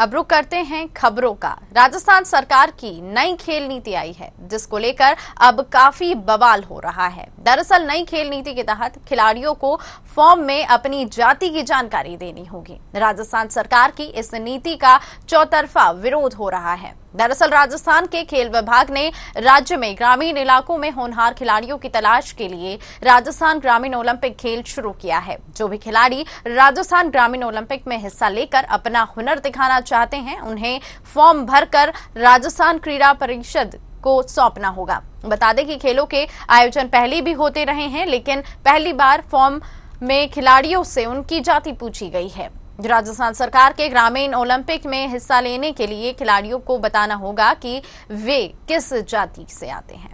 अब रुक करते हैं खबरों का राजस्थान सरकार की नई खेल नीति आई है जिसको लेकर अब काफी बवाल हो रहा है दरअसल नई खेल नीति के तहत खिलाड़ियों को फॉर्म में अपनी जाति की जानकारी देनी होगी राजस्थान सरकार की इस नीति का चौतरफा विरोध हो रहा है दरअसल राजस्थान के खेल विभाग ने राज्य में ग्रामीण इलाकों में होनहार खिलाड़ियों की तलाश के लिए राजस्थान ग्रामीण ओलंपिक खेल शुरू किया है जो भी खिलाड़ी राजस्थान ग्रामीण ओलंपिक में हिस्सा लेकर अपना हुनर दिखाना चाहते हैं उन्हें फॉर्म भरकर राजस्थान क्रीड़ा परिषद को सौंपना होगा बता दें कि खेलों के आयोजन पहले भी होते रहे हैं लेकिन पहली बार फॉर्म में खिलाड़ियों से उनकी जाति पूछी गई है राजस्थान सरकार के ग्रामीण ओलंपिक में हिस्सा लेने के लिए खिलाड़ियों को बताना होगा कि वे किस जाति से आते हैं